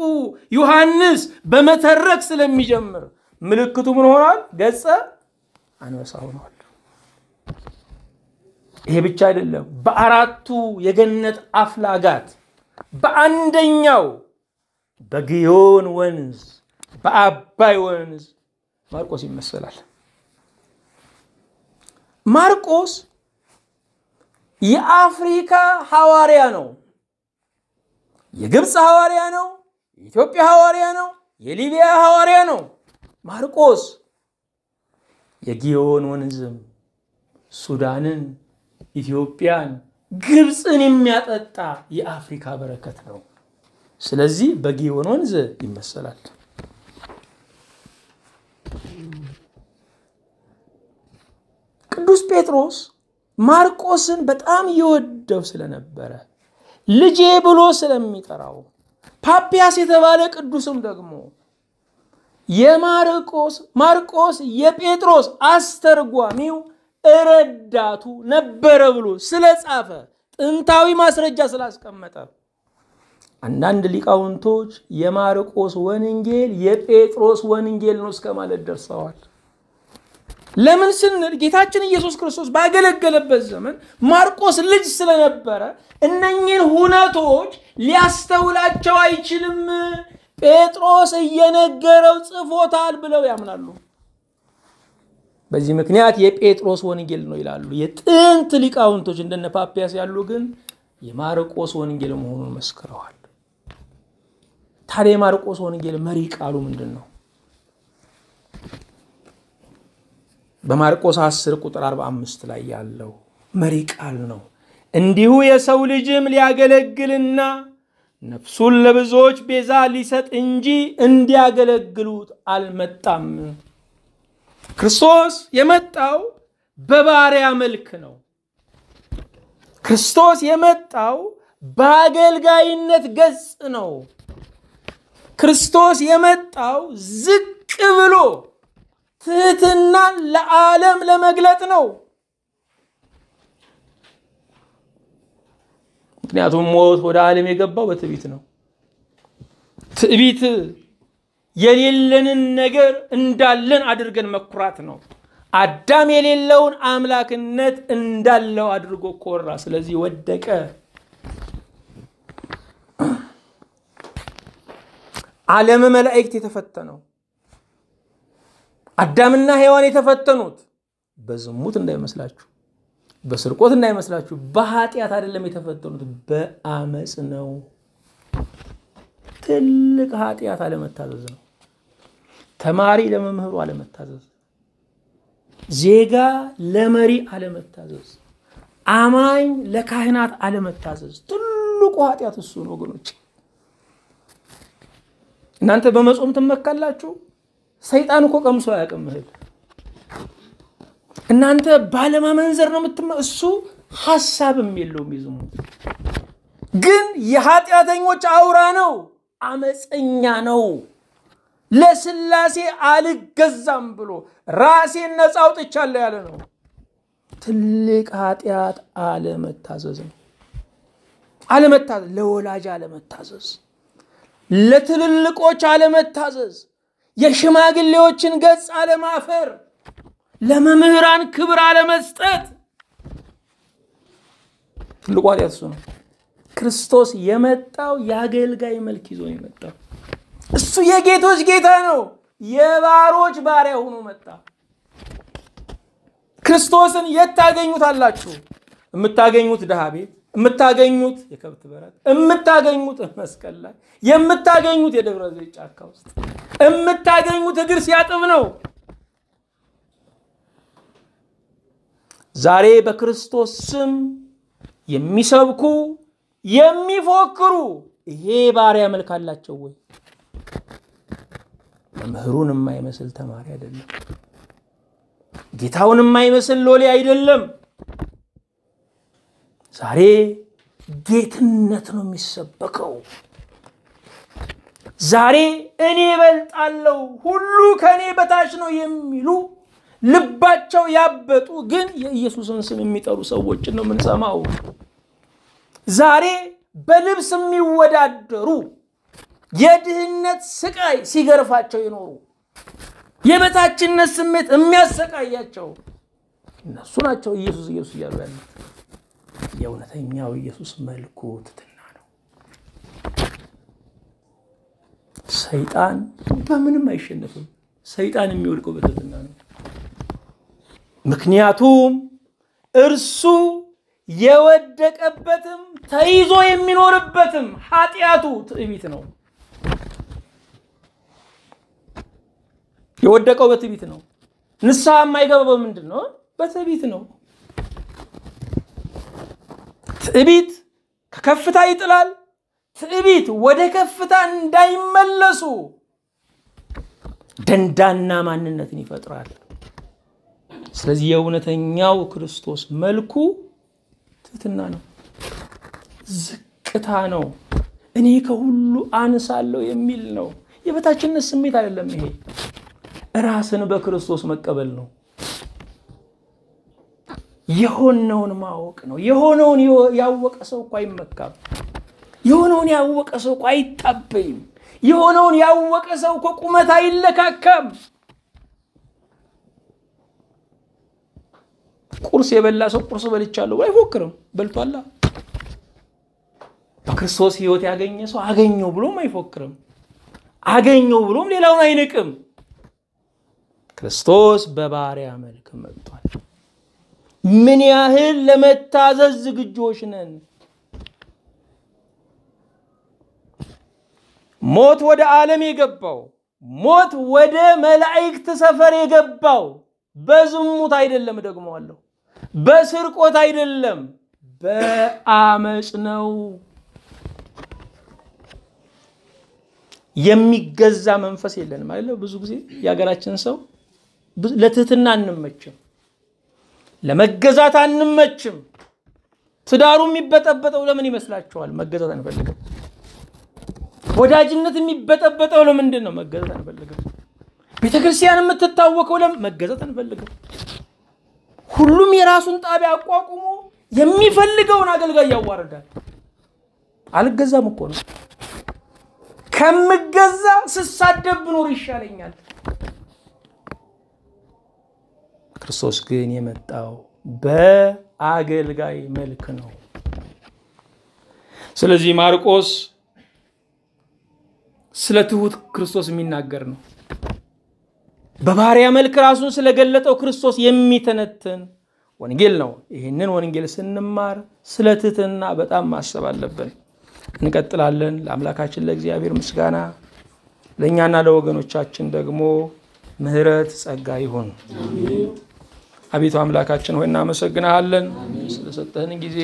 ዮሐንስ በመተረክ ስለሚጀምር ምልክቱ ምን ሆኗል? ገጸ አንበሳ ሆኗል። ይሄ ብቻ አይደለም። በአራቱ የገነት አፍላጋት በአንደኛው በግዮን ወንዝ በአባይ ወንዝ ማርቆስ ይመሰላል። ማርቆስ የአፍሪካ ሐዋርያ ነው። የግብፅ ሐዋርያ ነው። የኢትዮጵያ ሐዋርያ ነው። የሊቢያ ሐዋርያ ነው። ማርቆስ የጊዮን ወንዝም ሱዳንን፣ ኢትዮጵያን፣ ግብፅን የሚያጠጣ የአፍሪካ በረከት ነው። ስለዚህ በጊዮን ወንዝ ይመሰላል። ቅዱስ ጴጥሮስ ማርቆስን በጣም የወደው ስለነበረ ልጄ ብሎ ስለሚጠራው ፓፒያስ የተባለ ቅዱስም ደግሞ የማርቆስ ማርቆስ የጴጥሮስ አስተርጓሚው እረዳቱ ነበረ ብሎ ስለጻፈ ጥንታዊ ማስረጃ ስላስቀመጠ አንዳንድ ሊቃውንቶች የማርቆስ ወንጌል የጴጥሮስ ወንጌል ነው እስከ ማለት ደርሰዋል። ለምን ስንል ጌታችን ኢየሱስ ክርስቶስ ባገለገለበት ዘመን ማርቆስ ልጅ ስለነበረ እነኝን ሁነቶች ሊያስተውላቸው አይችልም። ጴጥሮስ እየነገረው ጽፎታል ብለው ያምናሉ። በዚህ ምክንያት የጴጥሮስ ወንጌል ነው ይላሉ። የጥንት ሊቃውንቶች እንደነ ፓፒያስ ያሉ ግን የማርቆስ ወንጌል መሆኑን መስክረዋል። ታዲያ የማርቆስ ወንጌል መሪ ቃሉ ምንድን ነው? በማርቆስ 10 ቁጥር 45 ላይ ያለው መሪ ቃል ነው። እንዲሁ የሰው ልጅም ሊያገለግልና ነፍሱን ለብዙዎች ቤዛ ሊሰጥ እንጂ እንዲያገለግሉት አልመጣም። ክርስቶስ የመጣው በባሪያ መልክ ነው። ክርስቶስ የመጣው በአገልጋይነት ገጽ ነው። ክርስቶስ የመጣው ዝቅ ብሎ ትህትናን ለዓለም ለመግለጥ ነው። ምክንያቱም ሞት ወደ ዓለም የገባው በትዕቢት ነው። ትዕቢት የሌለንን ነገር እንዳለን አድርገን መኩራት ነው። አዳም የሌለውን አምላክነት እንዳለው አድርጎ ኮራ። ስለዚህ ወደቀ። ዓለም መላእክት የተፈተነው አዳምና ሔዋን የተፈተኑት በዝሙት እንዳይመስላችሁ፣ በስርቆት እንዳይመስላችሁ፣ በኃጢአት አይደለም የተፈተኑት፣ በአመፅ ነው። ትልቅ ኃጢአት አለመታዘዝ ነው። ተማሪ ለመምህሩ አለመታዘዝ፣ ዜጋ ለመሪ አለመታዘዝ፣ አማኝ ለካህናት አለመታዘዝ። ትልቁ ኃጢአት እሱ ነው ወገኖች። እናንተ በመጾም ትመካላችሁ። ሰይጣን እኮ ቀምሶ አያውቅም እህል። እናንተ ባለማመንዘር ነው የምትመ እሱ ሀሳብም የለውም የዝሙት ግን የኃጢአተኞች አውራ ነው፣ አመፀኛ ነው። ለስላሴ አልገዛም ብሎ ራሴን ነፃ አውጥቻለሁ ያለ ነው። ትልቅ ኃጢአት አለመታዘዝ ነው። አለመታዘዝ፣ ለወላጅ አለመታዘዝ፣ ለትልልቆች አለመታዘዝ የሽማግሌዎችን ገጽ አለማፈር፣ ለመምህራን ክብር አለመስጠት ትልቁ ኃጢአት እሱ ነው። ክርስቶስ የመጣው የአገልጋይ መልክ ይዞ ነው የመጣው። እሱ የጌቶች ጌታ ነው። የባሮች ባሪያ ሆኖ መጣ። ክርስቶስን የት ታገኙታላችሁ? የምታገኙት ድሃ ቤት የምታገኙት የከብት በረት የምታገኙት መስቀል ላይ የምታገኙት የደብረ ዘይት ጫካ ውስጥ የምታገኙት እግር ሲያጥብ ነው። ዛሬ በክርስቶስ ስም የሚሰብኩ የሚፎክሩ ይሄ ባሪያ መልክ አላቸው ወይ? መምህሩን የማይመስል ተማሪ አይደለም። ጌታውን የማይመስል ሎሌ አይደለም። ዛሬ ጌትነት ነው የሚሰበከው። ዛሬ እኔ ይበልጣለው ሁሉ ከእኔ በታች ነው የሚሉ ልባቸው ያበጡ ግን የኢየሱስን ስም የሚጠሩ ሰዎችን ነው የምንሰማው። ዛሬ በልብስ የሚወዳደሩ የድህነት ስቃይ ሲገርፋቸው ይኖሩ የበታችነት ስሜት የሚያሰቃያቸው እነሱ ናቸው ኢየሱስ ኢየሱስ እያሉ ያሉት። የእውነተኛው ኢየሱስ መልኩ ትትና ነው። ሰይጣን በምንም አይሸነፍም። ሰይጣን የሚወድቀው በትትና ነው። ምክንያቱም እርሱ የወደቀበትም ተይዞ የሚኖርበትም ኃጢአቱ ትዕቢት ነው። የወደቀው በትዕቢት ነው። ንስሐ የማይገባ በምንድን ነው? በትዕቢት ነው። ትዕቢት ከከፍታ ይጥላል። ትዕቢት ወደ ከፍታ እንዳይመለሱ ደንዳና ማንነትን ይፈጥራል። ስለዚህ የእውነተኛው ክርስቶስ መልኩ ትህትና ነው፣ ዝቅታ ነው፣ እኔ ከሁሉ አንሳለሁ የሚል ነው። የበታችነት ስሜት አይደለም። ይሄ ራስን በክርስቶስ መቀበል ነው። የሆነውን ማወቅ ነው። የሆነውን ያወቀ ሰው እኮ አይመካም። የሆነውን ያወቀ ሰው እኮ አይታበይም። የሆነውን ያወቀ ሰው እኮ ቁመት አይለካካም። ቁርስ የበላ ሰው ቁርስ በልቻለሁ ብሎ አይፎክርም። በልቷላ። በክርስቶስ ህይወት ያገኘ ሰው አገኘው ብሎም አይፎክርም። አገኘው ብሎም ሌላውን አይንቅም። ክርስቶስ በባሪያ መልክ መጥቷል። ምን ያህል ለመታዘዝ ዝግጆች ነን? ሞት ወደ ዓለም የገባው ሞት ወደ መላእክት ሰፈር የገባው በዝሙት አይደለም፣ አለው በስርቆት አይደለም፣ በአመፅ ነው። የሚገዛ መንፈስ የለንም አይደለ? ብዙ ጊዜ የሀገራችን ሰው ለትህትና አንመችም። ለመገዛት አንመችም። ትዳሩ የሚበጠበጠው ለምን ይመስላችኋል? መገዛት አንፈልግም። ወዳጅነት የሚበጠበጠው ለምንድን ነው? መገዛት አንፈልግም። ቤተ ክርስቲያን የምትታወቀው ለምን መገዛት አንፈልግም። ሁሉም የራሱን ጣቢያ አቋቁሞ የሚፈልገውን አገልጋይ ያዋርዳል። አልገዛም እኮ ነው። ከምገዛ ስሳደብ ብኖር ይሻለኛል። ክርስቶስ ግን የመጣው በአገልጋይ መልክ ነው። ስለዚህ ማርቆስ ስለ ትሁት ክርስቶስ የሚናገር ነው። በባሪያ መልክ ራሱን ስለገለጠው ክርስቶስ የሚተነትን ወንጌል ነው። ይህንን ወንጌል ስንማር ስለ ትህትና በጣም ማሰብ አለብን። እንቀጥላለን። ለአምላካችን ለእግዚአብሔር ምስጋና ለእኛና ለወገኖቻችን ደግሞ ምህረት ጸጋ ይሁን። አቤቱ አምላካችን ሆይ እናመሰግናሃለን ስለሰጠህን ጊዜ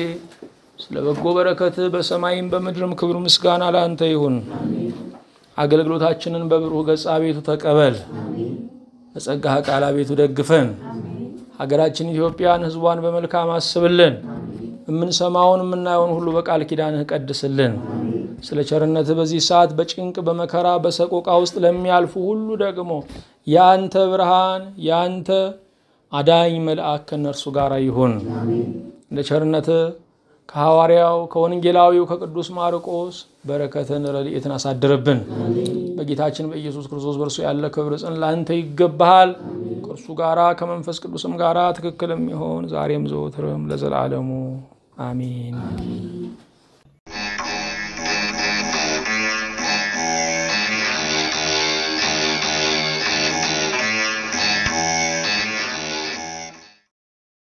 ስለ በጎ በረከትህ በሰማይም በምድርም ክብር ምስጋና ለአንተ ይሁን። አገልግሎታችንን በብሩህ ገጻ አቤቱ ተቀበል። በጸጋህ ቃል አቤቱ ደግፈን። ሀገራችን ኢትዮጵያን፣ ህዝቧን በመልካም አስብልን። የምንሰማውን የምናየውን ሁሉ በቃል ኪዳንህ ቀድስልን። ስለ ቸርነትህ በዚህ ሰዓት በጭንቅ በመከራ በሰቆቃ ውስጥ ለሚያልፉ ሁሉ ደግሞ የአንተ ብርሃን የአንተ አዳኝ መልአክ ከእነርሱ ጋር ይሁን። እንደ ቸርነት ከሐዋርያው ከወንጌላዊው ከቅዱስ ማርቆስ በረከትን ረድኤትን አሳድርብን። በጌታችን በኢየሱስ ክርስቶስ በእርሱ ያለ ክብር ጽን ለአንተ ይገባሃል። ከእርሱ ጋራ ከመንፈስ ቅዱስም ጋራ ትክክል ይሆን ዛሬም ዘወትርም ለዘላለሙ አሚን።